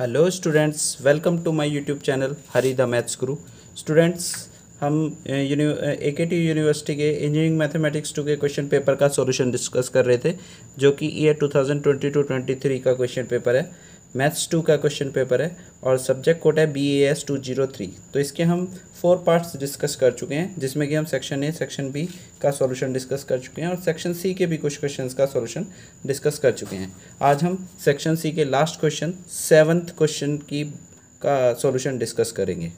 hello students welcome to my YouTube channel Hari the maths guru students हम A K T university के engineering mathematics two के question paper का solution discuss कर रहे थे जो कि ईयर ट्वेंटी थ्री का क्वेश्चन पेपर है मैथ्स टू का क्वेश्चन पेपर है और सब्जेक्ट कोड है B A S two zero three तो इसके हम फोर पार्ट्स डिस्कस कर चुके हैं जिसमें कि हम सेक्शन ए सेक्शन बी का सॉल्यूशन डिस्कस कर चुके हैं और सेक्शन सी के भी कुछ क्वेश्चंस का सॉल्यूशन डिस्कस कर चुके हैं आज हम सेक्शन सी के लास्ट क्वेश्चन सेवन्थ क्वेश्चन की का सॉल्यूशन डिस्कस करेंगे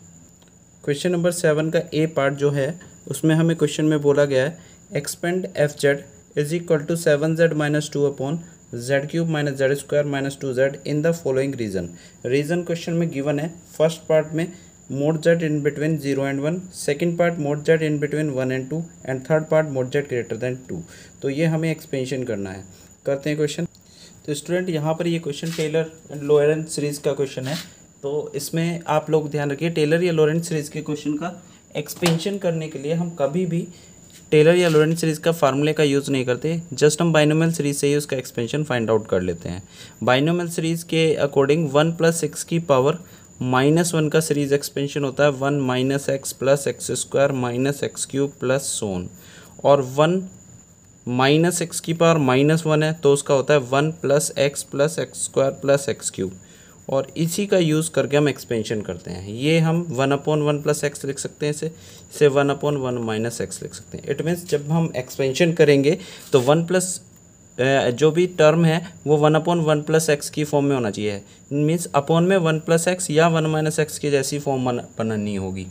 क्वेश्चन नंबर सेवन का ए पार्ट जो है उसमें हमें क्वेश्चन में बोला गया है expand F Z is equal to seven Z minus two upon Z cube minus Z square minus two Z in the following region region question में गिवन है फर्स्ट पार्ट में mod Z in between zero and one second part mod Z in between one and two and third part mod Z greater than two तो ये हमें expansion करना है करते हैं क्वेश्चन तो स्टूडेंट यहाँ पर ये question Taylor and Laurent series का क्वेश्चन है तो इसमें आप लोग ध्यान रखिए टेलर या लोरेंट सीरीज़ के क्वेश्चन का एक्सपेंशन करने के लिए हम कभी भी टेलर या लोरेंट सीरीज़ का फार्मूले का यूज़ नहीं करते जस्ट हम बाइनोमल सीरीज़ से ही उसका एक्सपेंशन फाइंड आउट कर लेते हैं बाइनोमल सीरीज़ के अकॉर्डिंग वन प्लस एक्स की पावर माइनस वन का सीरीज एक्सपेंशन होता है one minus x plus X square minus X cube plus so on और वन माइनस एक्स की पावर माइनस वन है तो उसका होता है one plus X plus X square plus X cube और इसी का यूज़ करके हम एक्सपेंशन करते हैं ये हम one upon one plus X लिख सकते हैं इसे से one upon one minus X लिख सकते हैं इट मीन्स जब हम एक्सपेंशन करेंगे तो वन प्लस जो भी टर्म है वो one upon one plus x की फॉर्म में होना चाहिए मीन्स अपॉन में वन प्लस एक्स या वन माइनस एक्स की जैसी फॉर्म बननी होगी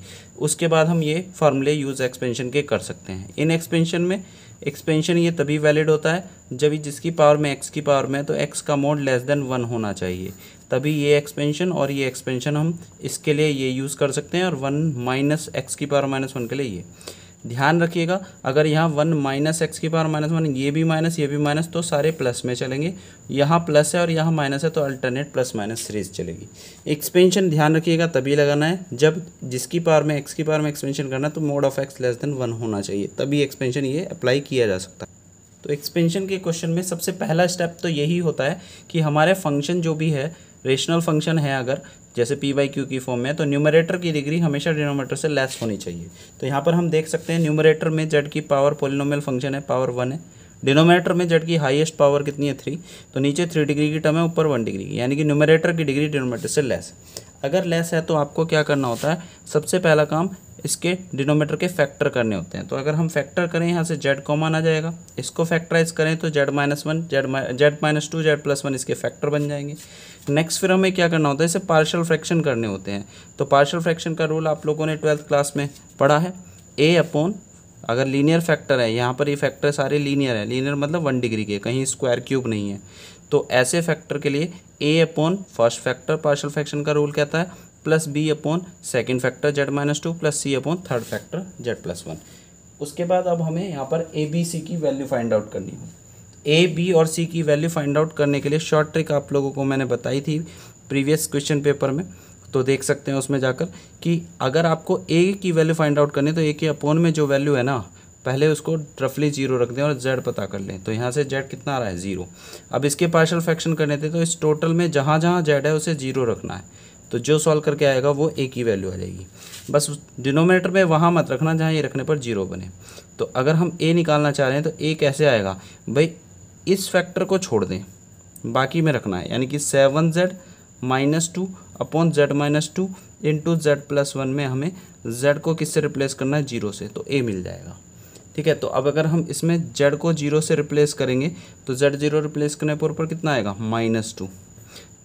उसके बाद हम ये फार्मूले यूज़ एक्सपेंशन के कर सकते हैं इन एक्सपेंशन में एक्सपेंशन ये तभी वैलिड होता है जब जिसकी पावर में एक्स की पावर में तो एक्स का मोड लेस देन वन होना चाहिए तभी ये एक्सपेंशन और ये एक्सपेंशन हम इसके लिए ये यूज़ कर सकते हैं और वन माइनस एक्स की पावर माइनस वन के लिए ये ध्यान रखिएगा अगर यहाँ वन माइनस एक्स की पावर माइनस वन ये भी माइनस ये भी माइनस तो सारे प्लस में चलेंगे यहाँ प्लस है और यहाँ माइनस है तो अल्टरनेट प्लस माइनस सीरीज चलेगी एक्सपेंशन ध्यान रखिएगा तभी लगाना है जब जिसकी पावर में एक्स की पावर में एक्सपेंशन करना तो mod of x less than one होना चाहिए तभी एक्सपेंशन ये अप्लाई किया जा सकता है तो एक्सपेंशन के क्वेश्चन में सबसे पहला स्टेप तो यही होता है कि हमारे फंक्शन जो भी है रेशनल फंक्शन है अगर जैसे पी बाई क्यू की फॉर्म में तो न्यूमरेटर की डिग्री हमेशा डिनोमीटर से लेस होनी चाहिए तो यहाँ पर हम देख सकते हैं न्यूमरेटर में जेड की पावर पोलिनोमल फंक्शन है पावर वन है डिनोमेटर में जेड की हाईएस्ट पावर कितनी है थ्री तो नीचे थ्री डिग्री की टर्म है ऊपर वन डिग्री की यानी कि न्यूमरेटर की डिग्री डिनोमीटर से लेस अगर लेस है तो आपको क्या करना होता है सबसे पहला काम इसके डिनोमीटर के फैक्टर करने होते हैं तो अगर हम फैक्टर करें यहाँ से जेड कॉमन आ जाएगा इसको फैक्टराइज करें तो z minus one z z minus two z plus one इसके फैक्टर बन जाएंगे नेक्स्ट फिर हमें क्या करना होता है इसे पार्शल फ्रैक्शन करने होते हैं तो पार्शल फ्रैक्शन का रूल आप लोगों ने ट्वेल्थ क्लास में पढ़ा है ए अपोन अगर लीनियर फैक्टर है यहाँ पर ये फैक्टर सारे लीनियर है लीनियर मतलब वन डिग्री के कहीं स्क्वायर क्यूब नहीं है तो ऐसे फैक्टर के लिए a upon first factor partial fraction का रूल कहता है plus b upon second factor z minus two plus c upon third factor z plus one उसके बाद अब हमें यहाँ पर ए बी सी की वैल्यू फाइंड आउट करनी होगी ए बी और सी की वैल्यू फाइंड आउट करने के लिए शॉर्ट ट्रिक आप लोगों को मैंने बताई थी प्रीवियस क्वेश्चन पेपर में तो देख सकते हैं उसमें जाकर कि अगर आपको ए की वैल्यू फाइंड आउट करनी है तो ए के अपोन में जो वैल्यू है ना पहले उसको रफली जीरो रख दें और जेड पता कर लें तो यहाँ से जेड कितना आ रहा है ज़ीरो अब इसके पार्शल फैक्शन करने थे तो इस टोटल में जहाँ जहाँ जेड है उसे ज़ीरो रखना है तो जो सॉल्व करके आएगा वो ए की वैल्यू आ जाएगी बस डिनोमिनेटर में वहाँ मत रखना जहाँ ये रखने पर जीरो बने तो अगर हम ए निकालना चाह रहे हैं तो ए कैसे आएगा भाई इस फैक्टर को छोड़ दें बाकी में रखना है यानी कि seven Z minus two upon z minus two into z plus one में हमें जेड को किससे रिप्लेस करना है जीरो से तो ए मिल जाएगा ठीक है तो अब अगर हम इसमें जेड को जीरो से रिप्लेस करेंगे तो जेड जीरो रिप्लेस करने पर ऊपर कितना आएगा माइनस टू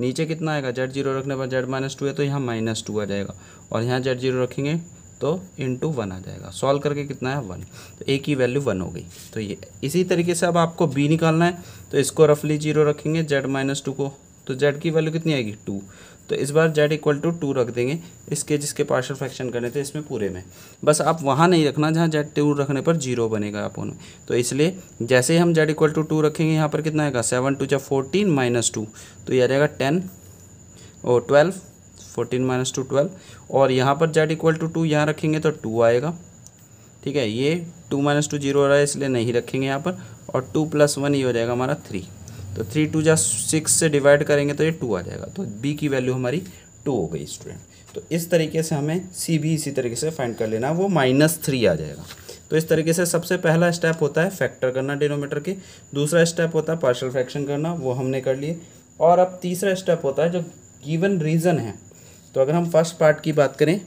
नीचे कितना आएगा जेड जीरो रखने पर जेड माइनस टू है तो यहाँ माइनस टू आ जाएगा और यहाँ जेड जीरो रखेंगे तो इंटू वन आ जाएगा सॉल्व करके कितना है वन तो ए की वैल्यू वन हो गई तो ये इसी तरीके से अब आपको बी निकालना है तो इसको रफली जीरो रखेंगे जेड माइनस टू को तो जेड की वैल्यू कितनी आएगी टू तो इस बार जेड इक्वल टू टू रख देंगे इसके जिसके पार्शल फ्रैक्शन करने थे इसमें पूरे में बस आप वहाँ नहीं रखना जहाँ जेड टू रखने पर जीरो बनेगा आप उन्होंने तो इसलिए जैसे ही हम जेड इक्वल टू टू रखेंगे यहाँ पर कितना आएगा सेवन टू जब फोर्टीन माइनस टू तो यह आ जाएगा टेन और twelve fourteen minus two twelve और यहाँ पर जेड इक्वल टू टू यहाँ रखेंगे तो टू आएगा ठीक है ये टू माइनस टू जीरो हो रहा है इसलिए नहीं रखेंगे यहाँ पर और टू प्लस वन ये हो जाएगा हमारा थ्री तो थ्री टू जहाँ सिक्स से डिवाइड करेंगे तो ये टू आ जाएगा तो बी की वैल्यू हमारी टू हो गई स्टूडेंट तो इस तरीके से हमें सी भी इसी तरीके से फाइंड कर लेना वो माइनस थ्री आ जाएगा तो इस तरीके से सबसे पहला स्टेप होता है फैक्टर करना डिनोमीटर के दूसरा स्टेप होता है पार्शल फ्रैक्शन करना वो हमने कर लिए और अब तीसरा स्टेप होता है जो गिवन रीज़न है तो अगर हम फर्स्ट पार्ट की बात करें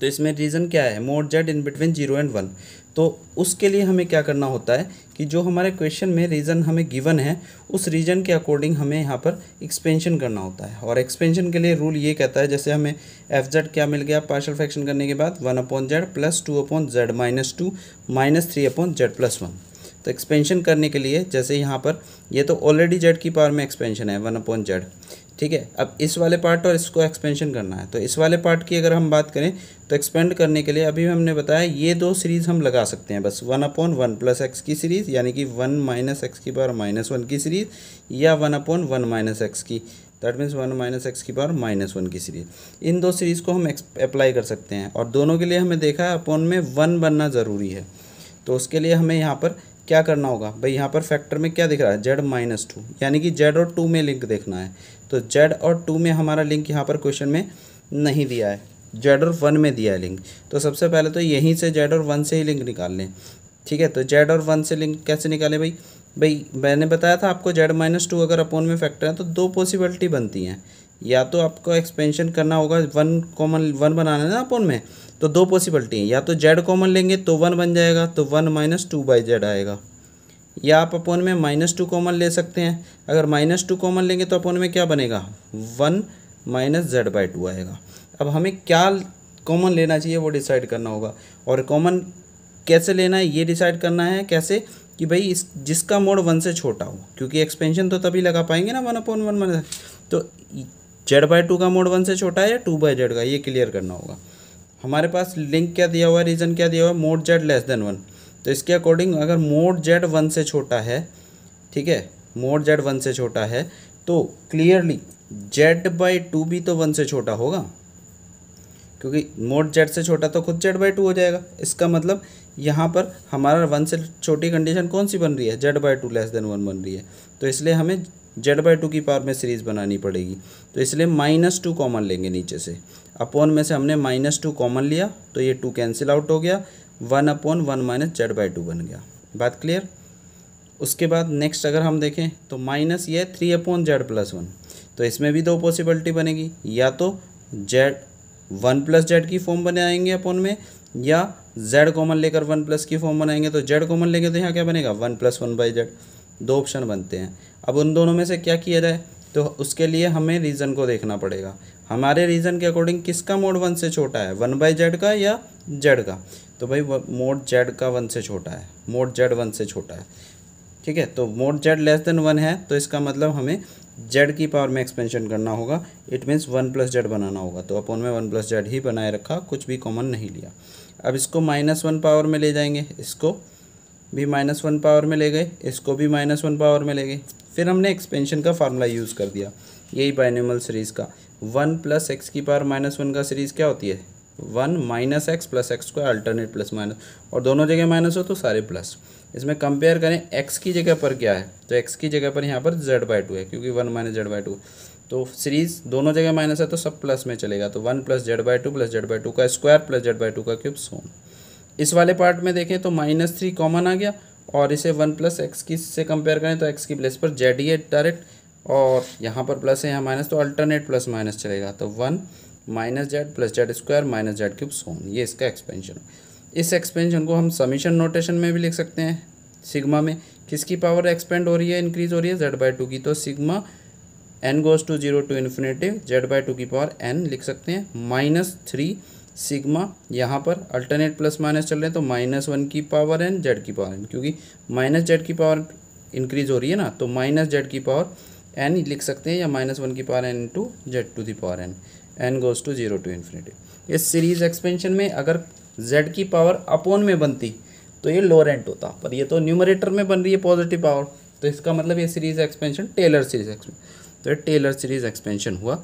तो इसमें रीज़न क्या है mod Z in between zero and one तो उसके लिए हमें क्या करना होता है कि जो हमारे क्वेश्चन में रीज़न हमें गिवन है उस रीजन के अकॉर्डिंग हमें यहाँ पर एक्सपेंशन करना होता है और एक्सपेंशन के लिए रूल ये कहता है जैसे हमें एफ जेड क्या मिल गया पार्शल फ्रैक्शन करने के बाद one upon z plus two upon z minus two minus three upon z plus one तो एक्सपेंशन करने के लिए जैसे यहाँ पर ये तो ऑलरेडी जेड की पावर में एक्सपेंशन है वन अपॉन जेड ठीक है अब इस वाले पार्ट और इसको एक्सपेंशन करना है तो इस वाले पार्ट की अगर हम बात करें तो एक्सपेंड करने के लिए अभी हमने बताया ये दो सीरीज़ हम लगा सकते हैं बस one upon one plus x की सीरीज़ यानी कि वन माइनस एक्स की पावर माइनस वन की सीरीज़ या one upon one minus x की that means one minus x की पावर माइनस वन की सीरीज़ इन दो सीरीज़ को हम अप्लाई कर सकते हैं और दोनों के लिए हमें देखा अपॉन में वन बनना ज़रूरी है तो उसके लिए हमें यहाँ पर क्या करना होगा भाई यहाँ पर फैक्टर में क्या दिख रहा है जेड माइनस टू यानी कि जेड और टू में लिंक देखना है तो जेड और टू में हमारा लिंक यहाँ पर क्वेश्चन में नहीं दिया है जेड और वन में दिया है लिंक तो सबसे पहले तो यहीं से जेड और वन से ही लिंक निकाल लें ठीक है तो जेड और वन से लिंक कैसे निकालें भाई भाई मैंने बताया था आपको जेड माइनस टू अगर अपोन में फैक्टर है तो दो पॉसिबिलिटी बनती हैं या तो आपको एक्सपेंशन करना होगा वन कॉमन वन बनाना है ना अपोन में तो दो पॉसिबिलिटी हैं या तो जेड कॉमन लेंगे तो वन बन जाएगा तो one minus two by z आएगा या आप अपन में माइनस टू कॉमन ले सकते हैं अगर माइनस टू कॉमन लेंगे तो अपन में क्या बनेगा one minus z by two आएगा अब हमें क्या कॉमन लेना चाहिए वो डिसाइड करना होगा और कॉमन कैसे लेना है ये डिसाइड करना है कैसे कि भाई इस जिसका मोड वन से छोटा हो क्योंकि एक्सपेंशन तो तभी लगा पाएंगे ना वन अपॉन वन माइनस तो जेड बाई टू का मोड वन से छोटा है या टू बाई जेड का ये क्लियर करना होगा हमारे पास लिंक क्या दिया हुआ है रीज़न क्या दिया हुआ है mod z less than one तो इसके अकॉर्डिंग अगर मोड जेड वन से छोटा है ठीक है मोड जेड वन से छोटा है तो क्लियरली जेड बाई टू भी तो वन से छोटा होगा क्योंकि मोड जेड से छोटा तो खुद जेड बाई टू हो जाएगा इसका मतलब यहाँ पर हमारा वन से छोटी कंडीशन कौन सी बन रही है z by two less than one बन रही है तो इसलिए हमें जेड बाई टू की पावर में सीरीज़ बनानी पड़ेगी तो इसलिए माइनस टू कॉमन लेंगे नीचे से अपॉन में से हमने माइनस टू कॉमन लिया तो ये टू कैंसिल आउट हो गया one upon one minus z by two बन गया बात क्लियर उसके बाद नेक्स्ट अगर हम देखें तो माइनस ये three upon z plus one तो इसमें भी दो पॉसिबिलिटी बनेगी या तो जेड वन प्लस जेड की फॉर्म बनाएंगे अपॉन में या जेड कॉमन लेकर वन प्लस की फॉर्म बनाएंगे तो जेड कॉमन लेंगे तो यहाँ क्या बनेगा one plus one by z दो ऑप्शन बनते हैं अब उन दोनों में से क्या किया जाए तो उसके लिए हमें रीज़न को देखना पड़ेगा हमारे रीजन के अकॉर्डिंग किसका मोड वन से छोटा है वन बाई जेड का या जेड का तो भाई मोड जेड का वन से छोटा है मोड जेड वन से छोटा है ठीक है तो mod z less than one है तो इसका मतलब हमें जेड की पावर में एक्सपेंशन करना होगा it means one plus z बनाना होगा तो अपन में वन प्लस जेड ही बनाए रखा कुछ भी कॉमन नहीं लिया अब इसको माइनस वन पावर में ले जाएंगे इसको भी माइनस वन पावर में ले गए इसको भी माइनस वन पावर में ले गए फिर हमने एक्सपेंशन का फार्मूला यूज़ कर दिया यही बाइनिमल सीरीज़ का वन प्लस एक्स की पावर माइनस वन का सीरीज़ क्या होती है one minus x plus x को अल्टरनेट प्लस माइनस और दोनों जगह माइनस हो तो सारे प्लस इसमें कंपेयर करें एक्स की जगह पर क्या है तो एक्स की जगह पर यहाँ पर जेड बाई टू है क्योंकि one minus z by two तो सीरीज़ दोनों जगह माइनस है तो सब प्लस में चलेगा तो one plus z by two plus z by two का square plus z by two का क्यूब सोन इस वाले पार्ट में देखें तो माइनस थ्री कॉमन आ गया और इसे वन प्लस एक्स की से कंपेयर करें तो एक्स की प्लेस पर जेड ही है डायरेक्ट और यहाँ पर प्लस है यहाँ माइनस तो अल्टरनेट प्लस माइनस चलेगा तो one minus z plus z square minus z cube so on ये इसका एक्सपेंशन इस एक्सपेंशन को हम समीशन नोटेशन में भी लिख सकते हैं सिग्मा में किसकी पावर एक्सपेंड हो रही है इंक्रीज हो रही है जेड बाय टू की तो sigma n goes to zero to infinity z by two की पावर एन लिख सकते हैं माइनस थ्री सिग्मा यहाँ पर अल्टरनेट प्लस माइनस चल रहे हैं तो माइनस वन की पावर एन जेड की पावर एन क्योंकि माइनस जेड की पावर इंक्रीज हो रही है ना तो माइनस जेड की पावर एन लिख सकते हैं या माइनस वन की power n to z to the power n n goes to zero to infinity इस सीरीज़ एक्सपेंशन में अगर जेड की पावर अपोन में बनती तो ये लोअर एंड होता पर ये तो न्यूमरेटर में बन रही है पॉजिटिव पावर तो इसका मतलब ये series expansion Taylor series expansion तो ये टेलर सीरीज़ एक्सपेंशन हुआ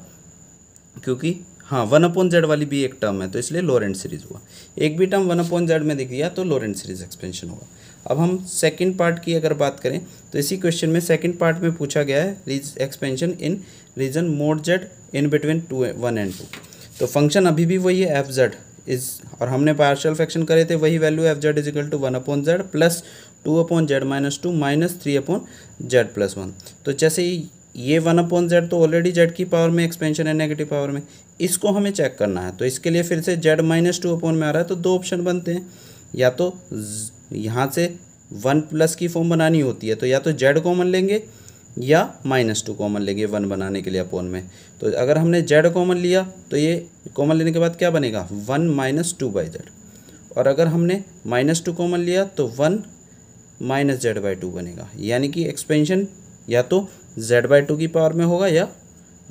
क्योंकि हाँ वन अपॉन जेड वाली भी एक टर्म है तो इसलिए लोरेंट सीरीज हुआ एक भी टर्म वन अपॉन जेड में दिख दिया तो लोरेंट सीरीज एक्सपेंशन होगा अब हम सेकंड पार्ट की अगर बात करें तो इसी क्वेश्चन में सेकंड पार्ट में पूछा गया है expansion in region mod Z in between two one and two तो फंक्शन अभी भी वही है एफ जेड इज और हमने पार्शल फ्रैक्शन करे थे वही value f z equal to one upon z plus two upon z minus two minus three upon z plus one तो जैसे ही ये वन अपॉन जेड तो ऑलरेडी जेड की पावर में एक्सपेंशन है नेगेटिव पावर में इसको हमें चेक करना है तो इसके लिए फिर से जेड माइनस टू अपॉन में आ रहा है तो दो ऑप्शन बनते हैं या तो यहाँ से वन प्लस की फॉर्म बनानी होती है तो या तो जेड कॉमन लेंगे या माइनस टू कॉमन लेंगे वन बनाने के लिए अपोन में तो अगर हमने जेड कॉमन लिया तो ये कॉमन लेने के बाद क्या बनेगा one minus two by z और अगर हमने माइनस टू कॉमन लिया तो one minus z by two बनेगा यानी कि एक्सपेंशन या तो जेड बाई टू की पावर में होगा या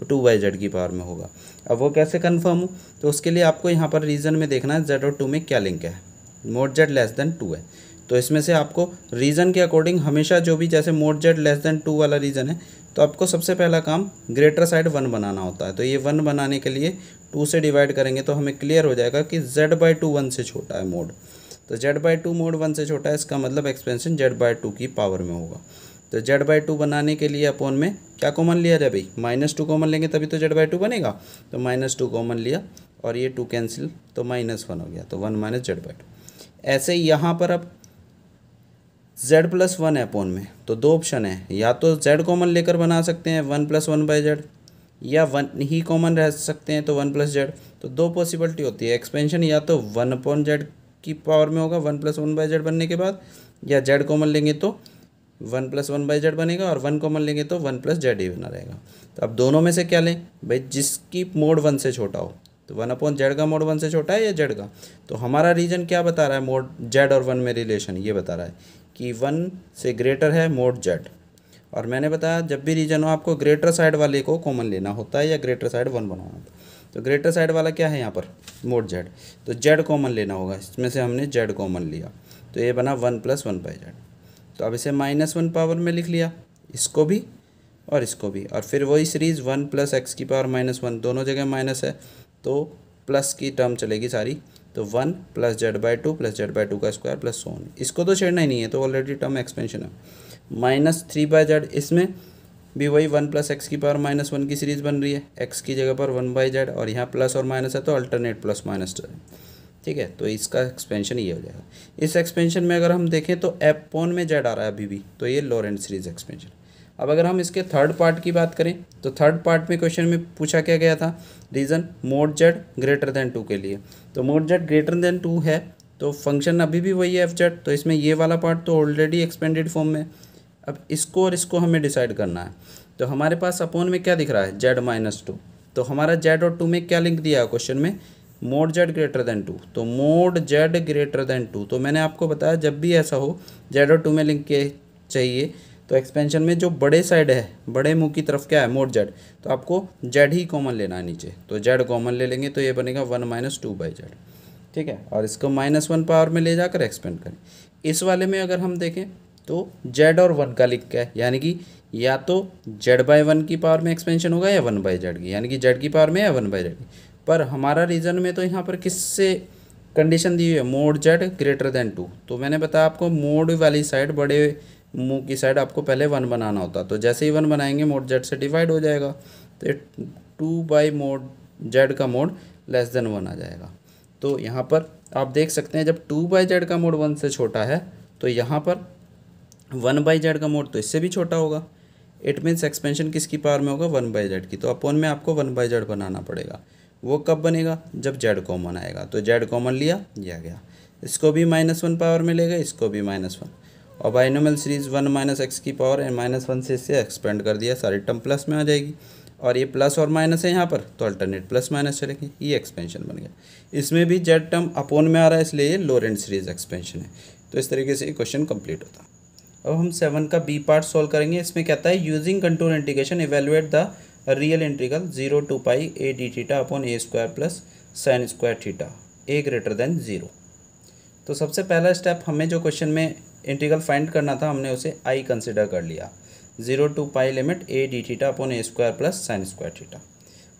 टू बाई जेड की पावर में होगा अब वो कैसे कन्फर्म हो तो उसके लिए आपको यहाँ पर रीजन में देखना है जेड और टू में क्या लिंक है mod z less than two है तो इसमें से आपको रीजन के अकॉर्डिंग हमेशा जो भी जैसे mod z less than two वाला रीजन है तो आपको सबसे पहला काम ग्रेटर साइड वन बनाना होता है तो ये वन बनाने के लिए टू से डिवाइड करेंगे तो हमें क्लियर हो जाएगा कि जेड बाई टू वन से छोटा है मोड तो z by two mod one से छोटा है इसका मतलब एक्सपेंशन जेड बाई टू की पावर में होगा तो जेड बाई टू बनाने के लिए अपॉन में क्या कॉमन लिया जाए भाई माइनस टू कॉमन लेंगे तभी तो जेड बाई टू बनेगा तो माइनस टू कॉमन लिया और ये टू कैंसिल तो माइनस वन हो गया तो one minus z by two ऐसे यहाँ पर अब जेड प्लस वन है अपोन में तो दो ऑप्शन है या तो जेड कॉमन लेकर बना सकते हैं one plus one by z या वन ही कॉमन रह सकते हैं तो वन प्लस जेड तो दो पॉसिबिलिटी होती है एक्सपेंशन या तो वन अपॉन जेड की पावर में होगा one plus one by z बनने के बाद या जेड कॉमन लेंगे तो one plus one by z बनेगा और वन कॉमन लेंगे तो वन प्लस जेड ही बना रहेगा तो अब दोनों में से क्या लें भाई जिसकी मोड वन से छोटा हो तो वन अपॉन जेड का मोड वन से छोटा है या जेड का तो हमारा रीजन क्या बता रहा है मोड जेड और वन में रिलेशन ये बता रहा है कि वन से ग्रेटर है मोड जेड और मैंने बताया जब भी रीजन हो आपको ग्रेटर साइड वाले को कॉमन लेना होता है या ग्रेटर साइड वन बनाना होता है तो ग्रेटर साइड वाला क्या है यहाँ पर मोड जेड तो जेड कॉमन लेना होगा इसमें से हमने जेड कॉमन लिया तो ये बना one plus one by z तो अब इसे माइनस वन पावर में लिख लिया इसको भी और इसको भी और फिर वही सीरीज़ वन प्लस एक्स की पावर माइनस वन दोनों जगह माइनस है तो प्लस की टर्म चलेगी सारी तो one plus z by two plus z by two का स्क्वायर प्लस सोन इसको तो छेड़ना ही नहीं है तो ऑलरेडी टर्म एक्सपेंशन है माइनस थ्री बाई जेड इसमें भी वही वन प्लस एक्स की पावर माइनस वन की सीरीज़ बन रही है एक्स की जगह पर वन बाई जेड और यहाँ प्लस और माइनस है तो अल्टरनेट प्लस माइनस ठीक है तो इसका एक्सपेंशन ये हो जाएगा इस एक्सपेंशन में अगर हम देखें तो एपोन में जेड आ रहा है अभी भी तो ये एंड सीरीज एक्सपेंशन अब अगर हम इसके थर्ड पार्ट की बात करें तो थर्ड पार्ट में क्वेश्चन में पूछा क्या गया था region mod Z greater than two के लिए तो mod Z greater than two है तो फंक्शन अभी भी वही है एफ जेड तो इसमें ये वाला पार्ट तो ऑलरेडी एक्सपेंडेड फॉर्म में अब इसको और इसको हमें डिसाइड करना है तो हमारे पास अपोन में क्या दिख रहा है जेड माइनस टू तो हमारा जेड और टू में क्या लिंक दिया है क्वेश्चन में mod Z greater than two तो mod Z greater than two तो मैंने आपको बताया जब भी ऐसा हो जेड और टू में लिंक के चाहिए तो एक्सपेंशन में जो बड़े साइड है बड़े मुंह की तरफ क्या है मोड जेड तो आपको जेड ही कॉमन लेना है नीचे तो जेड कॉमन ले लेंगे तो ये बनेगा one minus two by z ठीक है और इसको माइनस वन पावर में ले जाकर एक्सपेंड करें इस वाले में अगर हम देखें तो जेड और वन का लिख क्या है यानी कि या तो जेड बाय वन की पावर में एक्सपेंशन होगा या वन बाई जेड की यानी कि जेड की पावर में या वन बाई जेड की पर हमारा रीजन में तो यहाँ पर किससे कंडीशन दी हुई है mod Z greater than two तो मैंने बताया आपको मोड वाली साइड बड़े मुँह की साइड आपको पहले वन बनाना होता तो जैसे ही वन बनाएंगे मोड जेड से डिवाइड हो जाएगा तो टू बाई मोड जेड का मोड लेस देन वन आ जाएगा तो यहाँ पर आप देख सकते हैं जब टू बाई जेड का मोड वन से छोटा है तो यहाँ पर वन बाई जेड का मोड तो इससे भी छोटा होगा इट मीन्स एक्सपेंशन किसकी पावर में होगा वन बाई जेड की तो अपॉन में आपको वन बाई जेड बनाना पड़ेगा वो कब बनेगा जब जेड कॉमन आएगा तो जेड कॉमन लिया यह गया इसको भी माइनस वन पावर में लेगा इसको भी माइनस वन और binomial series one minus x की पावर एंड माइनस वन से इसे एक्सपेंड कर दिया सारी टर्म प्लस में आ जाएगी और ये प्लस और माइनस है यहाँ पर तो अल्टरनेट प्लस माइनस चलेंगे ये एक्सपेंशन बन गया इसमें भी जेड टर्म अपोन में आ रहा है इसलिए ये लोअर एंड सीरीज एक्सपेंशन है तो इस तरीके से ये क्वेश्चन कंप्लीट होता अब हम सेवन का बी पार्ट सॉल्व करेंगे इसमें कहता है using control integration evaluate the real integral zero two pi a d theta upon a square plus sine square theta a greater than zero तो सबसे पहला स्टेप हमें जो क्वेश्चन में इंटीग्रल फाइंड करना था हमने उसे आई कंसिडर कर लिया zero two pi limit a d theta upon a square plus sine square theta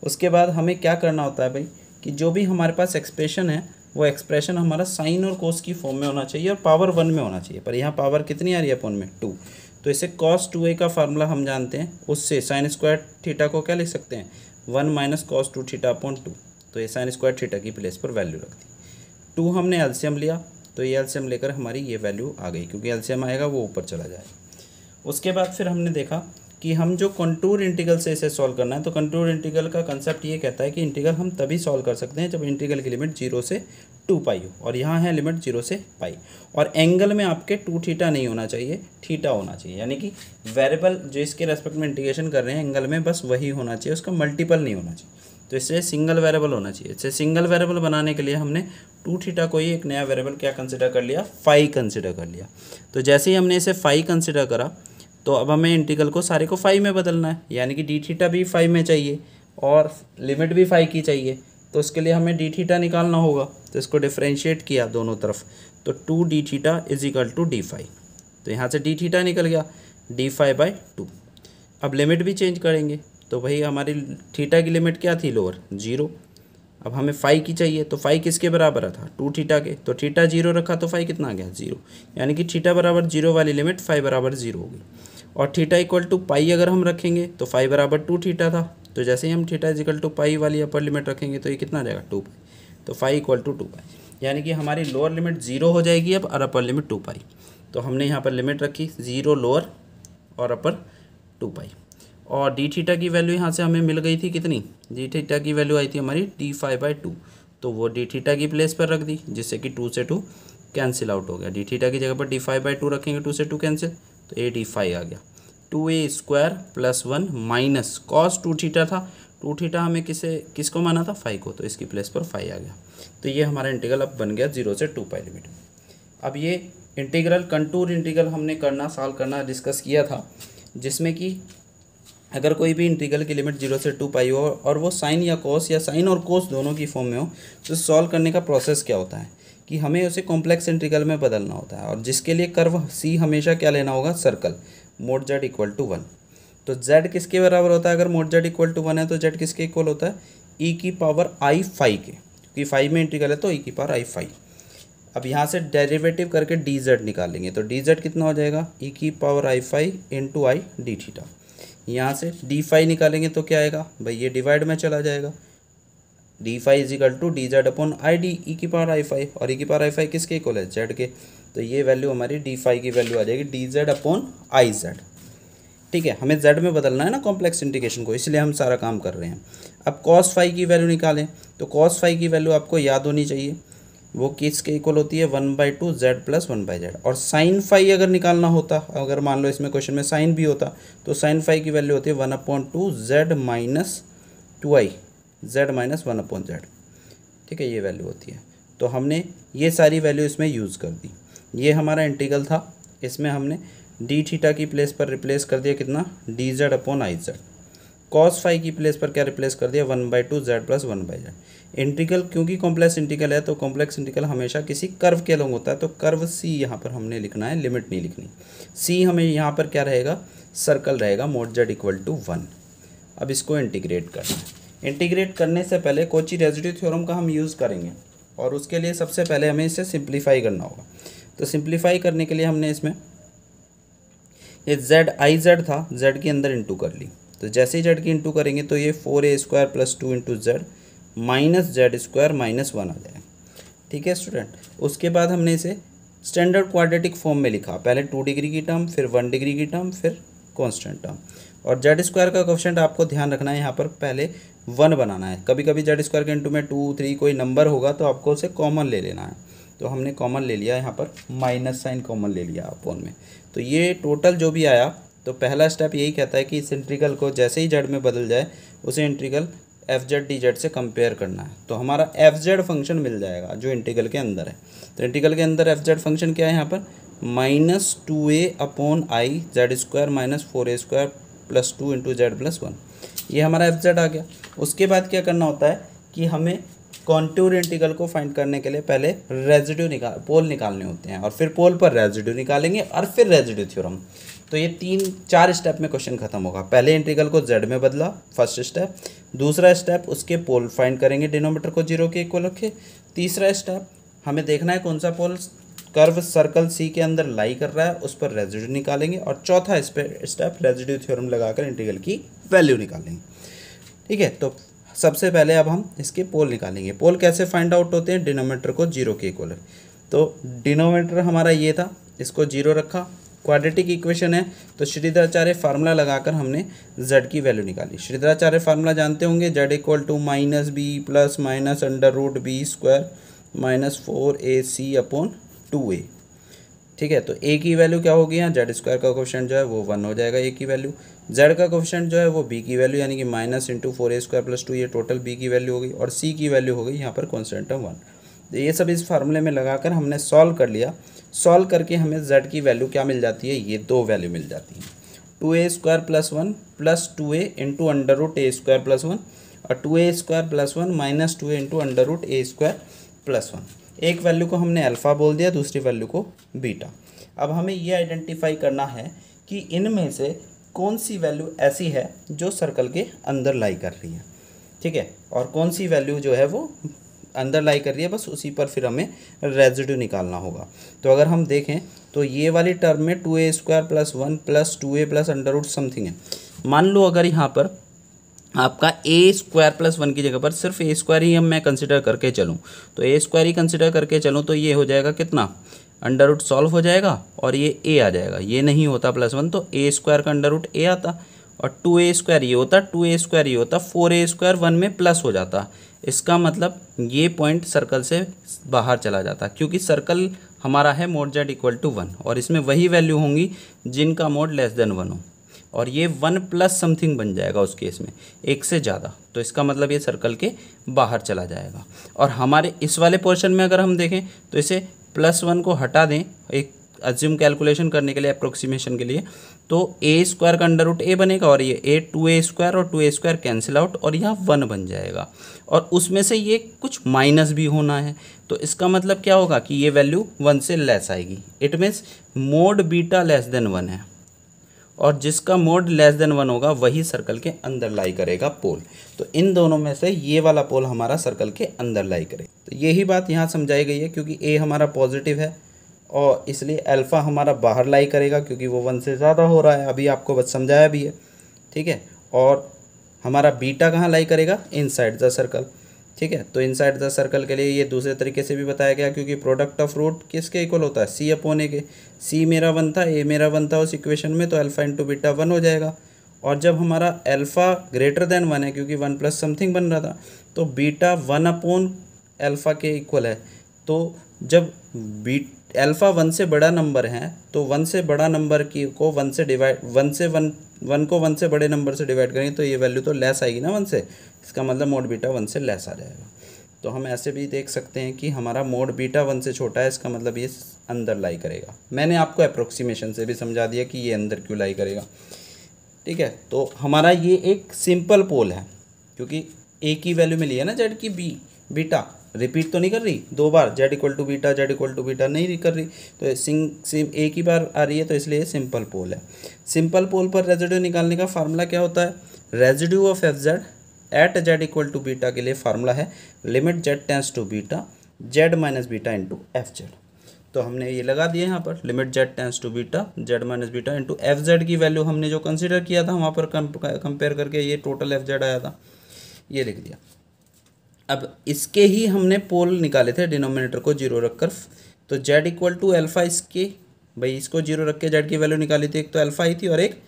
उसके बाद हमें क्या करना होता है भाई कि जो भी हमारे पास एक्सप्रेशन है वो एक्सप्रेशन हमारा साइन और कोस की फॉर्म में होना चाहिए और पावर वन में होना चाहिए पर यहाँ पावर कितनी आ रही है अपन में टू तो इसे कॉस टू ए का फार्मूला हम जानते हैं उससे साइन स्क्वायर थीटा को क्या लिख सकते हैं one minus cos two theta upon two तो ये साइन स्क्वायर थीटा की प्लेस पर वैल्यू रख दी टू हमने एल्शियम लिया तो ये एल्शियम लेकर हमारी ये वैल्यू आ गई क्योंकि एल्शियम आएगा वो ऊपर चला जाएगा उसके बाद फिर हमने देखा कि हम जो कंटूर इंटीग्रल से इसे सॉल्व करना है तो कंटूर इंटीग्रल का कंसेप्ट ये कहता है कि इंटीग्रल हम तभी सॉल्व कर सकते हैं जब इंटीग्रल की लिमिट जीरो से टू पाई हो और यहाँ है लिमिट जीरो से पाई और एंगल में आपके टू थीटा नहीं होना चाहिए थीटा होना चाहिए यानी कि वेरिएबल जो इसके रेस्पेक्ट में इंटीग्रेशन कर रहे हैं एंगल में बस वही होना चाहिए उसका मल्टीपल नहीं होना चाहिए तो इससे सिंगल वेरेबल होना चाहिए इससे सिंगल वेरेबल बनाने के लिए हमने टू थीटा को ही एक नया वेरेबल क्या कंसिडर कर लिया फाइव कंसिडर कर लिया तो जैसे ही हमने इसे फाइव कंसिडर करा तो अब हमें इंटीग्रल को सारे को फाइव में बदलना है यानी कि डी थीटा भी फाइव में चाहिए और लिमिट भी फाइव की चाहिए तो इसके लिए हमें डी थीटा निकालना होगा तो इसको डिफ्रेंशिएट किया दोनों तरफ तो two d theta is equal to d phi तो यहाँ से डी थीटा निकल गया डी फाइव बाई टू अब लिमिट भी चेंज करेंगे तो भाई हमारी थीटा की लिमिट क्या थी लोअर जीरो अब हमें फाइव की चाहिए तो फाइव किसके बराबर था टू थीटा के तो थीटा जीरो रखा तो फाइव कितना आ गया जीरो यानी कि थीटा बराबर जीरो वाली लिमिट फाइव बराबर जीरो होगी और थीटा इक्वल टू पाई अगर हम रखेंगे तो फाइव बराबर टू थीटा था तो जैसे ही हम थीटा इजिकल टू पाई वाली अपर लिमिट रखेंगे तो ये कितना आ जाएगा टू पाई तो phi equal to two pi यानी कि हमारी लोअर लिमिट जीरो हो जाएगी अब और अपर लिमिट टू पाई तो हमने यहाँ पर लिमिट रखी ज़ीरो लोअर और अपर टू पाई और डी थीटा की वैल्यू यहाँ से हमें मिल गई थी कितनी डी थीटा की वैल्यू आई थी हमारी डी फाइव बाई टू तो वो डी थीटा की प्लेस पर रख दी जिससे कि टू से टू कैंसिल आउट हो गया डी थीटा की जगह पर डी फाइव बाई टू रखेंगे टू से टू कैंसिल तो एटी फाइव आ गया two a square plus one minus cos two theta था टू थीटा हमें किसे किसको माना था फाइव को तो इसकी प्लेस पर फाइव आ गया तो ये हमारा इंटीग्रल अब बन गया जीरो से टू पाई लिमिट अब ये इंटीग्रल कंटूर इंटीग्रल हमने करना सॉल्व करना डिस्कस किया था जिसमें कि अगर कोई भी इंटीग्रल की लिमिट जीरो से टू पाई हो और वो साइन या कोस या साइन और कोस दोनों की फॉर्म में हो तो सॉल्व करने का प्रोसेस क्या होता है कि हमें उसे कॉम्प्लेक्स इंटीग्रल में बदलना होता है और जिसके लिए कर्व सी हमेशा क्या लेना होगा circle mod z equal to one तो जेड किसके बराबर होता है अगर mod z equal to one है तो जेड किसके इक्वल होता है ई e की पावर आई फाइव के क्योंकि फाइव में इंटीग्रल है तो ई e की पावर आई फाइव अब यहाँ से डेरिवेटिव करके डी जेड निकालेंगे तो डी जेड कितना हो जाएगा ई e की power i phi into i d theta यहाँ से डी फाइव निकालेंगे तो क्या आएगा भाई ये डिवाइड में चला जाएगा d phi is equal to d z upon i d e की पावर आई फाइव और ई e की पावर आई फाइव किसके इक्वल है जेड के तो ये वैल्यू हमारी डी फाइव की वैल्यू आ जाएगी d z upon i z ठीक है हमें जेड में बदलना है ना कॉम्प्लेक्स इंटीग्रेशन को इसलिए हम सारा काम कर रहे हैं अब कॉस फाइव की वैल्यू निकालें तो कॉस फाइव की वैल्यू आपको याद होनी चाहिए वो किस के इक्वल होती है one by two z plus one by z और साइन फाइव अगर निकालना होता अगर मान लो इसमें क्वेश्चन में साइन भी होता तो साइन फाइव की वैल्यू होती है one upon two z minus two i z minus one upon z ठीक है ये वैल्यू होती है तो हमने ये सारी वैल्यू इसमें यूज़ कर दी ये हमारा इंटीगल था इसमें हमने डी थीटा की प्लेस पर रिप्लेस कर दिया कितना d z upon i z cos phi की प्लेस पर क्या रिप्लेस कर दिया one by two z plus one by z integral क्योंकि कॉम्प्लेक्स इंटीगल है तो कॉम्प्लेक्स इंटीगल हमेशा किसी कर्व के अलॉन्ग होता है तो कर्व सी यहाँ पर हमने लिखना है लिमिट नहीं लिखनी सी हमें यहाँ पर क्या रहेगा सर्कल रहेगा मोट जेड इक्वल टू वन अब इसको इंटीग्रेट करना है इंटीग्रेट करने से पहले कोची रेजिड्यू थ्योरम का हम यूज़ करेंगे और उसके लिए सबसे पहले हमें इसे सिंप्लीफाई करना होगा तो सिंप्लीफाई करने के लिए हमने इसमें ये जेड आई जेड था जेड के अंदर इंटू कर ली तो जैसे ही जेड की इंटू करेंगे तो ये four a square plus two into z minus Z square minus one आ जाएगा ठीक है स्टूडेंट उसके बाद हमने इसे स्टैंडर्ड क्वाड्रेटिक फॉर्म में लिखा पहले टू डिग्री की टर्म फिर वन डिग्री की टर्म फिर कॉन्स्टेंट टर्म और जेड स्क्वायर का क्वेश्चन आपको ध्यान रखना है यहाँ पर पहले वन बनाना है कभी कभी जेड स्क्वायर के इंटू में टू थ्री कोई नंबर होगा तो आपको उसे कॉमन ले लेना है तो हमने कॉमन ले लिया यहाँ पर माइनस साइन कॉमन ले लिया अपोन में तो ये टोटल जो भी आया तो पहला स्टेप यही कहता है कि इस इंट्रीगल को जैसे ही जेड में बदल जाए उसे integral f z d z से कंपेयर करना है तो हमारा एफ जेड फंक्शन मिल जाएगा जो इंटीगल के अंदर है तो इंटीगल के अंदर एफ जेड फंक्शन क्या है यहाँ पर minus two a upon i z square minus four a square plus two into z plus one ये हमारा एफ जेड आ गया उसके बाद क्या करना होता है कि हमें कॉन्ट्यूर इंटीग्रल को फाइंड करने के लिए पहले रेजिड्यू निकाल पोल निकालने होते हैं और फिर पोल पर रेजिड्यू निकालेंगे और फिर रेजिड्यू थ्योरम तो ये तीन चार स्टेप में क्वेश्चन खत्म होगा पहले इंटीग्रल को जेड में बदला फर्स्ट स्टेप दूसरा स्टेप उसके पोल फाइंड करेंगे डिनोमीटर को जीरो के इक्वल रखे तीसरा स्टेप हमें देखना है कौन सा पोल कर्व सर्कल सी के अंदर लाई कर रहा है उस पर रेजिड्यू निकालेंगे और चौथा स्टेप रेजिड्यू थ्योरम लगाकर इंटीग्रल की वैल्यू निकालेंगे ठीक है तो सबसे पहले अब हम इसके पोल निकालेंगे पोल कैसे फाइंड आउट होते हैं डिनोमीटर को जीरो के इक्वल तो डिनोमीटर हमारा ये था इसको जीरो रखा क्वाड्रेटिक इक्वेशन है तो श्रीधराचार्य फार्मूला लगाकर हमने जेड की वैल्यू निकाली श्रीधराचार्य फार्मूला जानते होंगे z equal to minus b plus minus under root b square minus four a c upon two a ठीक है तो ए की वैल्यू क्या होगी यहाँ जेड स्क्वायर का क्वेश्चन जो है वो वन हो जाएगा ए की वैल्यू जेड का क्वेश्चन जो है वो बी की वैल्यू यानी कि minus into four a square plus two ये टोटल बी की वैल्यू हो गई और सी की वैल्यू हो गई यहाँ पर कॉन्स्टेंट वन तो ये सब इस फार्मूले में लगाकर हमने सॉल्व कर लिया सॉल्व करके हमें जेड की वैल्यू क्या मिल जाती है ये दो वैल्यू मिल जाती है two a square plus one plus two a into under root a square plus one और two a square plus one minus two a into under root a square plus one एक value को हमने alpha बोल दिया दूसरी value को beta अब हमें ये आइडेंटिफाई करना है कि इनमें से कौन सी वैल्यू ऐसी है जो सर्कल के अंदर लाई कर रही है ठीक है और कौन सी वैल्यू जो है वो अंदर लाई कर रही है बस उसी पर फिर हमें रेजिड्यू निकालना होगा तो अगर हम देखें तो ये वाली टर्म में two a square plus one plus two a plus under something है मान लो अगर यहाँ पर आपका ए स्क्वायर प्लस वन की जगह पर सिर्फ ए स्क्वायर ही हम मैं कंसिडर करके चलूँ तो ए स्क्वायर ही कंसिडर करके चलूँ तो ये हो जाएगा कितना अंडर रूट सॉल्व हो जाएगा और ये ए आ जाएगा ये नहीं होता प्लस वन तो ए स्क्वायर का अंडर रूट ए आता और टू ए स्क्वायर ये होता टू ए स्क्वायर ये होता फोर ए स्क्वायर वन में प्लस हो जाता इसका मतलब ये पॉइंट सर्कल से बाहर चला जाता क्योंकि सर्कल हमारा है mod z equal to one और इसमें वही वैल्यू होंगी जिनका मोड लेस देन वन हो और ये वन प्लस समथिंग बन जाएगा उस केस में एक से ज़्यादा तो इसका मतलब ये सर्कल के बाहर चला जाएगा और हमारे इस वाले पोर्शन में अगर हम देखें तो इसे प्लस वन को हटा दें एक अज्यूम कैलकुलेशन करने के लिए अप्रोक्सीमेशन के लिए तो ए स्क्वायर का अंडर रूट ए बनेगा और ये ए टू ए स्क्वायर और two a square cancel out और यह वन बन जाएगा और उसमें से ये कुछ माइनस भी होना है तो इसका मतलब क्या होगा कि ये वैल्यू वन से लेस आएगी it means mod beta less than one है और जिसका मोड लेस देन वन होगा वही सर्कल के अंदर लाई करेगा पोल तो इन दोनों में से ये वाला पोल हमारा सर्कल के अंदर लाई करेगा तो यही बात यहाँ समझाई गई है क्योंकि ए हमारा पॉजिटिव है और इसलिए अल्फ़ा हमारा बाहर लाई करेगा क्योंकि वो वन से ज़्यादा हो रहा है अभी आपको बस समझाया भी है ठीक है और हमारा बीटा कहाँ लाई करेगा इन द सर्कल ठीक है तो इनसाइड द सर्कल के लिए ये दूसरे तरीके से भी बताया गया क्योंकि प्रोडक्ट ऑफ रूट किसके इक्वल होता है सी अपोन ए के सी मेरा वन था ए मेरा वन था उस इक्वेशन में तो अल्फ़ा इंटू बीटा वन हो जाएगा और जब हमारा अल्फ़ा ग्रेटर देन वन है क्योंकि वन प्लस समथिंग बन रहा था तो बीटा वन अपोन एल्फा के इक्वल है तो जब बीट अल्फ़ा वन से बड़ा नंबर है तो वन से बड़ा नंबर की को वन से डिवाइड वन से वन वन को वन से बड़े नंबर से डिवाइड करेंगे तो ये वैल्यू तो लेस आएगी ना वन से इसका मतलब मोड बीटा वन से लेस आ जाएगा तो हम ऐसे भी देख सकते हैं कि हमारा मोड बीटा वन से छोटा है इसका मतलब ये अंदर लाई करेगा मैंने आपको अप्रोक्सीमेशन से भी समझा दिया कि ये अंदर क्यों लाई करेगा ठीक है तो हमारा ये एक सिंपल पोल है क्योंकि ए की वैल्यू मिली है ना जेड की बी बीटा रिपीट तो नहीं कर रही दो बार z equal to beta z equal to beta नहीं कर रही तो सिंग सिम एक ही बार आ रही है तो इसलिए सिंपल पोल है सिंपल पोल पर रेजिड्यू निकालने का फार्मूला क्या होता है residue of f z at z equal to beta के लिए फार्मूला है limit z tends to beta z minus beta into f z तो हमने ये लगा दिया यहाँ पर limit z tends to beta z minus beta into f z की वैल्यू हमने जो कंसिडर किया था वहाँ पर कंपेयर करके ये टोटल एफ जेड आया था ये लिख दिया अब इसके ही हमने पोल निकाले थे डिनोमिनेटर को जीरो रखकर तो जेड इक्वल टू एल्फा इसके भाई इसको जीरो रख के जेड की वैल्यू निकाली थी एक तो एल्फा ही थी और एक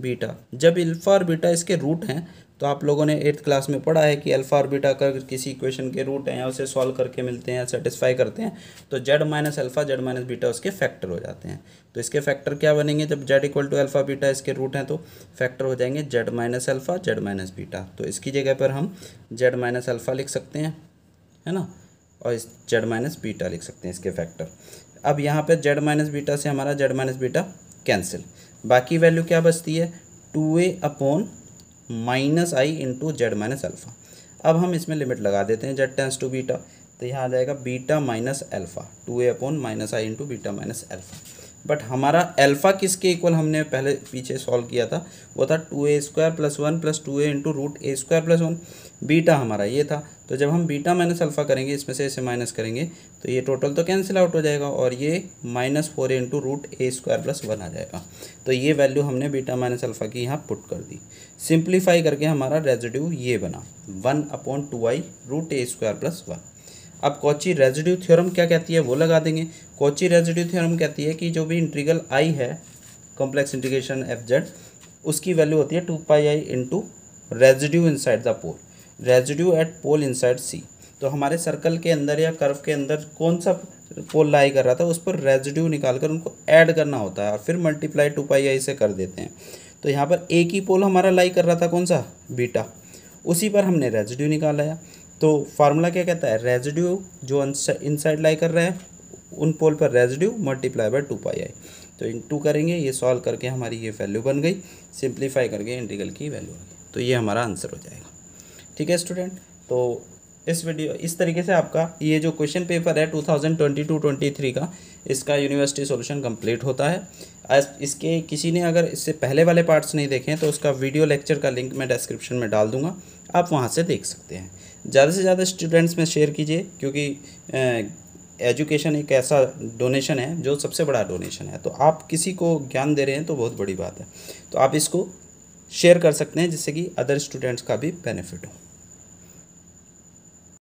बीटा जब अल्फा और बीटा इसके रूट हैं तो आप लोगों ने एट्थ क्लास में पढ़ा है कि अल्फा और बीटा कर किसी इक्वेशन के रूट हैं या उसे सॉल्व करके मिलते हैं सेटिस्फाई करते हैं तो z minus alpha z minus beta उसके फैक्टर हो जाते हैं तो इसके फैक्टर क्या बनेंगे जब z equal to alpha beta इसके रूट हैं तो फैक्टर हो जाएंगे z minus alpha z minus beta तो इसकी जगह पर हम जेड माइनस अल्फा लिख सकते हैं है ना और इस जेड माइनस बीटा लिख सकते हैं इसके फैक्टर अब यहाँ पर जेड माइनस बीटा से हमारा जेड माइनस बीटा कैंसिल बाकी वैल्यू क्या बचती है two a upon minus i into z minus alpha अब हम इसमें लिमिट लगा देते हैं जेड टेंस टू बीटा तो यहाँ आ जाएगा beta minus alpha two a upon minus i into beta minus alpha but हमारा अल्फ़ा किसके इक्वल हमने पहले पीछे सॉल्व किया था वो था two a square plus one plus two a into root a square plus one beta हमारा ये था तो जब हम बीटा माइनस अल्फ़ा करेंगे इसमें से इसे माइनस करेंगे तो ये टोटल तो कैंसिल आउट हो जाएगा और ये minus four a into root a square plus one आ जाएगा तो ये वैल्यू हमने बीटा माइनस अल्फ़ा की यहाँ पुट कर दी सिंप्लीफाई करके हमारा रेजिड्यू ये बना one upon two i root a square plus one अब कौची रेजिड्यू थ्योरम क्या कहती है वो लगा देंगे कोची रेजिड्यू थ्योरम कहती है कि जो भी इंट्रीगल आई है कॉम्प्लेक्स इंटीग्रेशन एफ जेड उसकी वैल्यू होती है two pi i into residue side the pole residue at pole inside c तो हमारे सर्कल के अंदर या कर्व के अंदर कौन सा पोल लाई कर रहा था उस पर रेजिड्यू निकाल कर उनको ऐड करना होता है और फिर मल्टीप्लाई टू पाई आई से कर देते हैं तो यहाँ पर एक ही पोल हमारा लाई कर रहा था कौन सा बीटा उसी पर हमने रेजिड्यू निकाला तो फार्मूला क्या कहता है रेजिड्यू जो इनसाइड लाई कर रहा है उन पोल पर residue multiply by two pi i तो इन टू करेंगे ये सॉल्व करके हमारी ये वैल्यू बन गई सिंप्लीफाई करके इंटीग्रल की वैल्यू आ गई तो ये हमारा आंसर हो जाएगा ठीक है स्टूडेंट तो इस वीडियो इस तरीके से आपका ये जो क्वेश्चन पेपर है 2022-23 का इसका यूनिवर्सिटी सॉल्यूशन कंप्लीट होता है इसके किसी ने अगर इससे पहले वाले पार्ट्स नहीं देखे हैं तो उसका वीडियो लेक्चर का लिंक मैं डिस्क्रिप्शन में डाल दूंगा आप वहाँ से देख सकते हैं ज़्यादा से ज़्यादा स्टूडेंट्स में शेयर कीजिए क्योंकि एजुकेशन एक ऐसा डोनेशन है जो सबसे बड़ा डोनेशन है तो आप किसी को ज्ञान दे रहे हैं तो बहुत बड़ी बात है तो आप इसको शेयर कर सकते हैं जिससे कि अदर स्टूडेंट्स का भी बेनिफिट हो